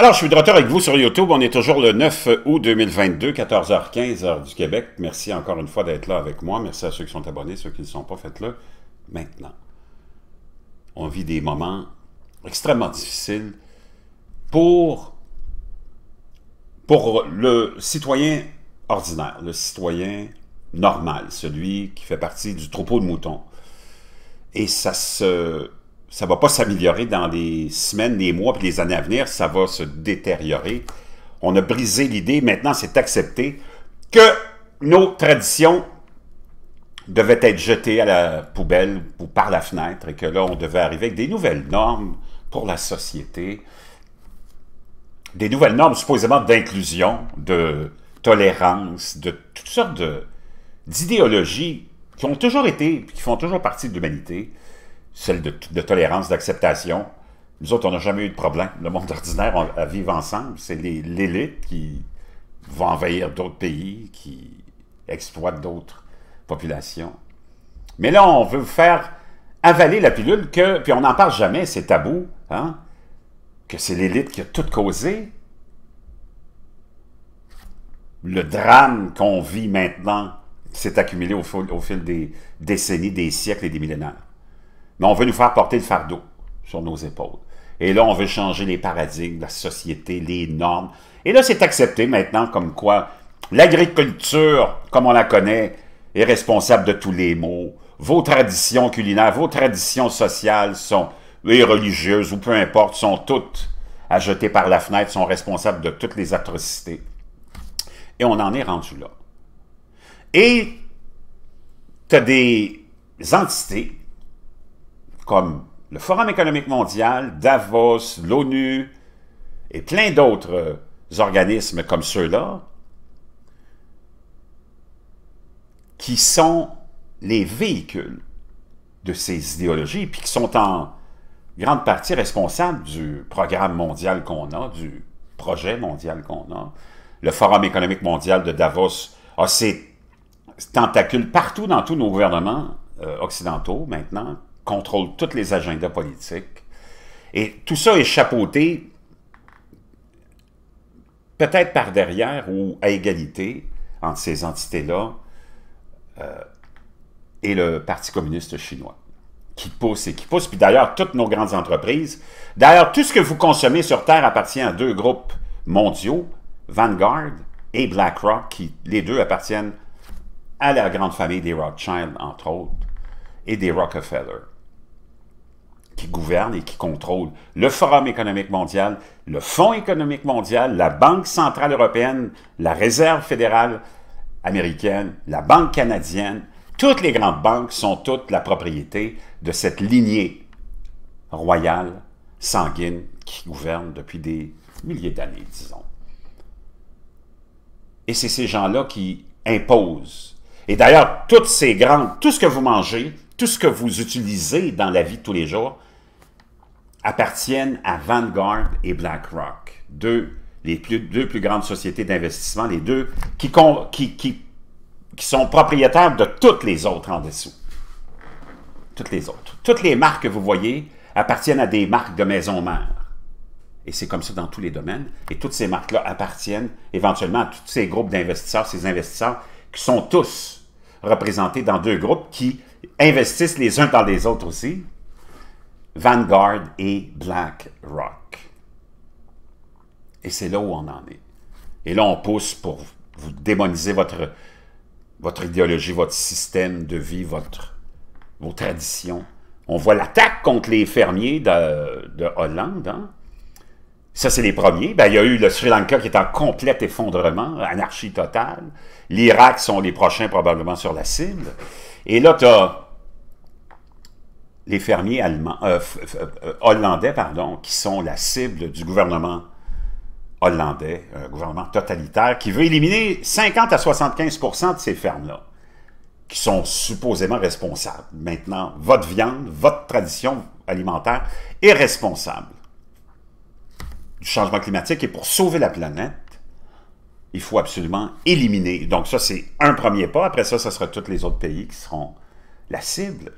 Alors, je suis de retour avec vous sur YouTube. On est toujours le 9 août 2022, 14h15, heure du Québec. Merci encore une fois d'être là avec moi. Merci à ceux qui sont abonnés, ceux qui ne sont pas, faites-le maintenant. On vit des moments extrêmement difficiles pour, pour le citoyen ordinaire, le citoyen normal, celui qui fait partie du troupeau de moutons. Et ça se ça ne va pas s'améliorer dans les semaines, les mois et les années à venir. Ça va se détériorer. On a brisé l'idée. Maintenant, c'est accepté que nos traditions devaient être jetées à la poubelle ou par la fenêtre et que là, on devait arriver avec des nouvelles normes pour la société, des nouvelles normes supposément d'inclusion, de tolérance, de toutes sortes d'idéologies qui ont toujours été, qui font toujours partie de l'humanité, celle de, tolérance, d'acceptation. Nous autres, on n'a jamais eu de problème. Le monde ordinaire, on, à vivre ensemble, c'est l'élite qui va envahir d'autres pays, qui exploite d'autres populations. Mais là, on veut faire avaler la pilule que, puis on n'en parle jamais, c'est tabou, hein, que c'est l'élite qui a tout causé. Le drame qu'on vit maintenant s'est accumulé au, au, fil des décennies, des siècles et des millénaires mais on veut nous faire porter le fardeau sur nos épaules. Et là, on veut changer les paradigmes, la société, les normes. Et là, c'est accepté maintenant comme quoi l'agriculture, comme on la connaît, est responsable de tous les maux. Vos traditions culinaires, vos traditions sociales sont, religieuses, ou peu importe, sont toutes à jeter par la fenêtre, sont responsables de toutes les atrocités. Et on en est rendu là. Et tu as des entités comme le Forum économique mondial, Davos, l'ONU et plein d'autres euh, organismes comme ceux-là, qui sont les véhicules de ces idéologies, puis qui sont en grande partie responsables du programme mondial qu'on a, du projet mondial qu'on a. Le Forum économique mondial de Davos a ses tentacules partout dans tous nos gouvernements euh, occidentaux maintenant, contrôle tous les agendas politiques. Et tout ça est chapeauté peut-être par derrière ou à égalité entre ces entités-là euh, et le Parti communiste chinois, qui pousse et qui pousse. Puis d'ailleurs, toutes nos grandes entreprises, d'ailleurs, tout ce que vous consommez sur Terre appartient à deux groupes mondiaux, Vanguard et BlackRock, qui les deux appartiennent à la grande famille des Rothschild, entre autres, et des Rockefeller qui gouvernent et qui contrôle le Forum économique mondial, le Fonds économique mondial, la Banque centrale européenne, la Réserve fédérale américaine, la Banque canadienne. Toutes les grandes banques sont toutes la propriété de cette lignée royale, sanguine, qui gouverne depuis des milliers d'années, disons. Et c'est ces gens-là qui imposent. Et d'ailleurs, toutes ces grandes, tout ce que vous mangez, tout ce que vous utilisez dans la vie de tous les jours, appartiennent à Vanguard et BlackRock, deux, les deux plus grandes sociétés d'investissement, les deux qui, qui, sont propriétaires de toutes les autres en dessous. Toutes les autres. Toutes les marques que vous voyez appartiennent à des marques de maison mère. Et c'est comme ça dans tous les domaines. Et toutes ces marques-là appartiennent éventuellement à tous ces groupes d'investisseurs, ces investisseurs qui sont tous représentés dans deux groupes qui investissent les uns dans les autres aussi, Vanguard et Black Rock. Et c'est là où on en est. Et là, on pousse pour vous démoniser votre, votre idéologie, votre système de vie, votre, vos traditions. On voit l'attaque contre les fermiers de, Hollande. Hein. Ça, c'est les premiers. Ben, il y a eu le Sri Lanka qui est en complet effondrement, anarchie totale. L'Irak sont les prochains probablement sur la cible. Et là, tu as les fermiers allemands, euh, euh, hollandais pardon, qui sont la cible du gouvernement hollandais, un euh, gouvernement totalitaire qui veut éliminer 50 à 75 de ces fermes-là, qui sont supposément responsables. Maintenant, votre viande, votre tradition alimentaire est responsable du changement climatique et pour sauver la planète, il faut absolument éliminer. Donc ça, c'est un premier pas. Après ça, ce sera tous les autres pays qui seront la cible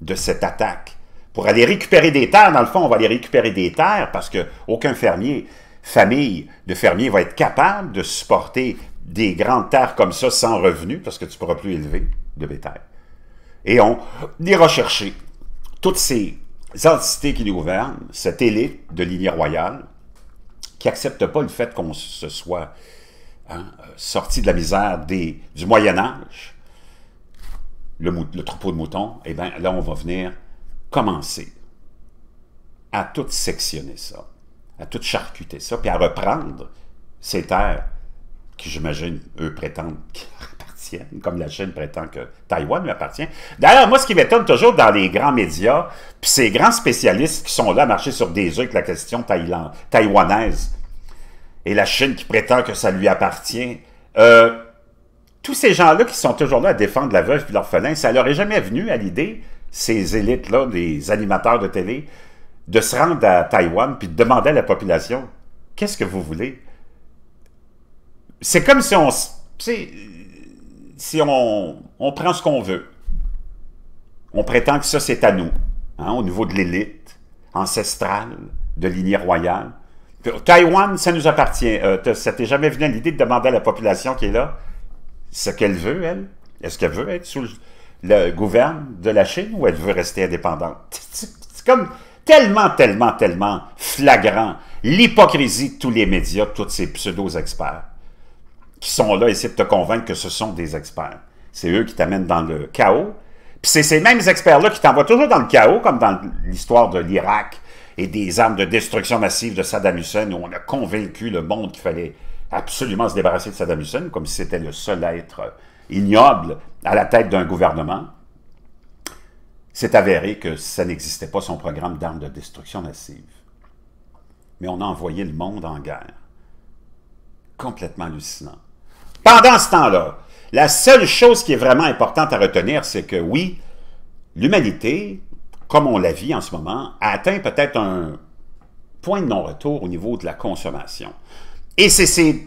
de cette attaque. Pour aller récupérer des terres, dans le fond, on va aller récupérer des terres parce qu'aucun fermier, famille de fermiers va être capable de supporter des grandes terres comme ça sans revenus parce que tu ne pourras plus élever de bétail. Et on ira chercher toutes ces entités qui nous gouvernent, cette élite de lignée royale, qui n'accepte pas le fait qu'on se soit hein, sorti de la misère du Moyen Âge le, troupeau de moutons, eh bien là, on va venir commencer à tout sectionner ça, à tout charcuter ça, puis à reprendre ces terres qui, j'imagine, eux prétendent qu'elles appartiennent, comme la Chine prétend que Taïwan lui appartient. D'ailleurs, moi, ce qui m'étonne toujours dans les grands médias, puis ces grands spécialistes qui sont là à marcher sur des œufs avec la question taïwanaise, et la Chine qui prétend que ça lui appartient, euh, tous ces gens-là qui sont toujours là à défendre la veuve et l'orphelin, ça leur est jamais venu à l'idée, ces élites-là, des animateurs de télé, de se rendre à Taïwan puis de demander à la population qu'est-ce que vous voulez C'est comme si on si on, on, prend ce qu'on veut. On prétend que ça c'est à nous, hein, au niveau de l'élite ancestrale, de lignée royale. Taïwan, ça nous appartient. Euh, ça t'est jamais venu à l'idée de demander à la population qui est là ce qu'elle veut, elle? Est-ce qu'elle veut être sous le, gouvernement de la Chine ou elle veut rester indépendante? C'est comme tellement, tellement, tellement flagrant l'hypocrisie de tous les médias, de tous ces pseudo-experts qui sont là, essayer de te convaincre que ce sont des experts. C'est eux qui t'amènent dans le chaos. Puis c'est ces mêmes experts-là qui t'envoient toujours dans le chaos, comme dans l'histoire de l'Irak et des armes de destruction massive de Saddam Hussein, où on a convaincu le monde qu'il fallait absolument se débarrasser de Saddam Hussein, comme si c'était le seul être ignoble à la tête d'un gouvernement, c'est avéré que ça n'existait pas son programme d'armes de destruction massive. Mais on a envoyé le monde en guerre. Complètement hallucinant. Pendant ce temps-là, la seule chose qui est vraiment importante à retenir, c'est que oui, l'humanité, comme on la vit en ce moment, a atteint peut-être un point de non-retour au niveau de la consommation. Et c'est ces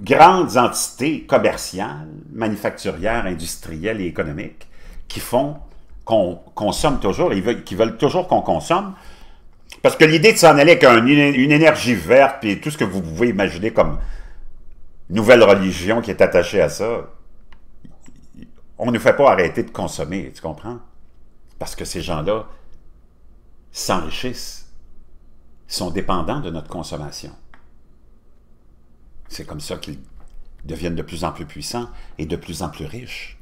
grandes entités commerciales, manufacturières, industrielles et économiques qui font qu'on consomme toujours, et qui veulent toujours qu'on consomme, parce que l'idée de s'en aller avec une énergie verte et tout ce que vous pouvez imaginer comme nouvelle religion qui est attachée à ça, on ne nous fait pas arrêter de consommer, tu comprends? Parce que ces gens-là s'enrichissent, sont dépendants de notre consommation. C'est comme ça qu'ils deviennent de plus en plus puissants et de plus en plus riches.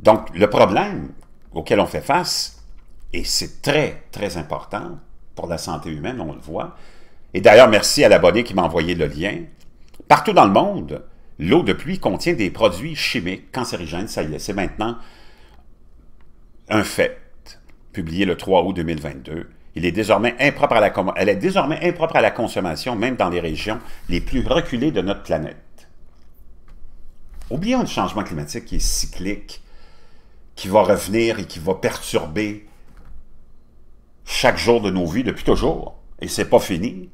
Donc, le problème auquel on fait face, et c'est très, très important pour la santé humaine, on le voit, et d'ailleurs, merci à l'abonné qui m'a envoyé le lien, partout dans le monde, l'eau de pluie contient des produits chimiques cancérigènes, ça y est, c'est maintenant un fait, publié le 3 août 2022, elle est désormais impropre à la consommation, même dans les régions les plus reculées de notre planète. Oublions le changement climatique qui est cyclique, qui va revenir et qui va perturber chaque jour de nos vies depuis toujours. Et c'est pas fini.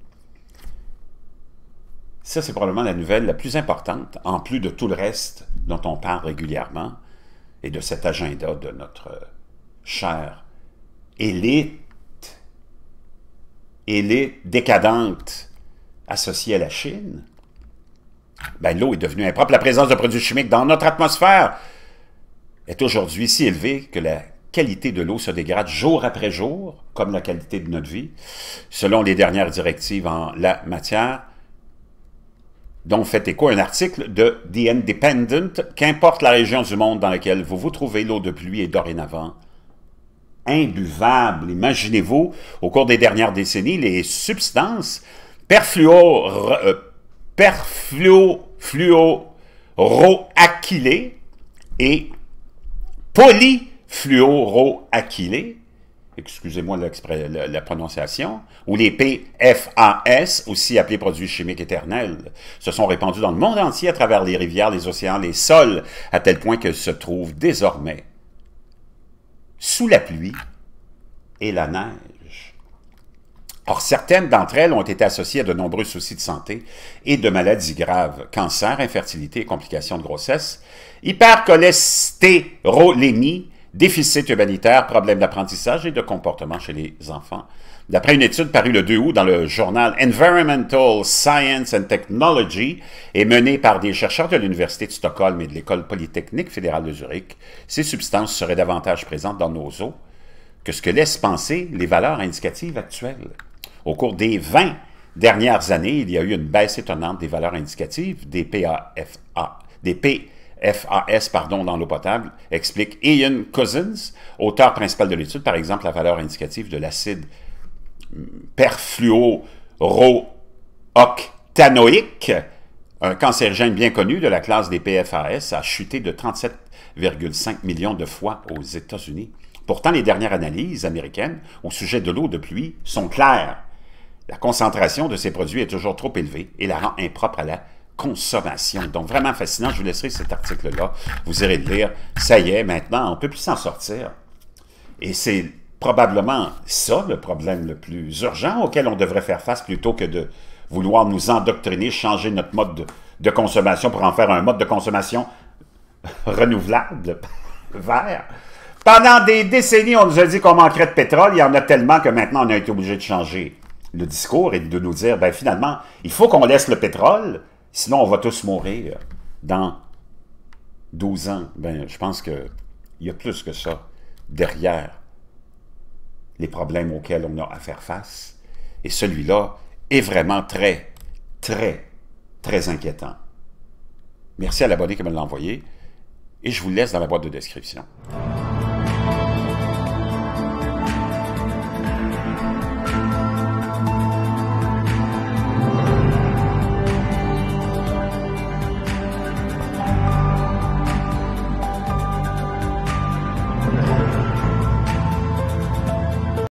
Ça, c'est probablement la nouvelle la plus importante, en plus de tout le reste dont on parle régulièrement et de cet agenda de notre euh, chère élite et les décadentes associées à la Chine, ben, l'eau est devenue impropre. La présence de produits chimiques dans notre atmosphère est aujourd'hui si élevée que la qualité de l'eau se dégrade jour après jour, comme la qualité de notre vie, selon les dernières directives en la matière, dont fait écho un article de The Independent. Qu'importe la région du monde dans laquelle vous vous trouvez, l'eau de pluie est dorénavant imbuvable. Imaginez-vous, au cours des dernières décennies, les substances perfluor, euh, et polyfluoroachylées, excusez-moi la, la, prononciation, ou les PFAS, aussi appelés produits chimiques éternels, se sont répandus dans le monde entier à travers les rivières, les océans, les sols, à tel point que se trouvent désormais sous la pluie et la neige. Or, certaines d'entre elles ont été associées à de nombreux soucis de santé et de maladies graves, cancer, infertilité et complications de grossesse, hypercholestérolémie, déficit humanitaire, problèmes d'apprentissage et de comportement chez les enfants, D'après une étude parue le 2 août dans le journal Environmental Science and Technology et menée par des chercheurs de l'Université de Stockholm et de l'École polytechnique fédérale de Zurich, ces substances seraient davantage présentes dans nos eaux que ce que laissent penser les valeurs indicatives actuelles. Au cours des 20 dernières années, il y a eu une baisse étonnante des valeurs indicatives des PAFA, des pardon, dans l'eau potable, explique Ian Cousins, auteur principal de l'étude, par exemple, la valeur indicative de l'acide perfluorooctanoïque, un cancérigène bien connu de la classe des PFAS, a chuté de 37,5 millions de fois aux États-Unis. Pourtant, les dernières analyses américaines au sujet de l'eau de pluie sont claires. La concentration de ces produits est toujours trop élevée et la rend impropre à la consommation. Donc, vraiment fascinant. Je vous laisserai cet article-là. Vous irez le lire. Ça y est, maintenant, on ne peut plus s'en sortir. Et c'est probablement ça le problème le plus urgent auquel on devrait faire face plutôt que de vouloir nous endoctriner, changer notre mode de, consommation pour en faire un mode de consommation renouvelable, vert. Pendant des décennies, on nous a dit qu'on manquerait de pétrole. Il y en a tellement que maintenant, on a été obligé de changer le discours et de nous dire, ben finalement, il faut qu'on laisse le pétrole, sinon on va tous mourir dans 12 ans. Ben, je pense qu'il y a plus que ça derrière les problèmes auxquels on a à faire face. Et celui-là est vraiment très, très, très inquiétant. Merci à l'abonné qui me l'a envoyé et je vous laisse dans la boîte de description.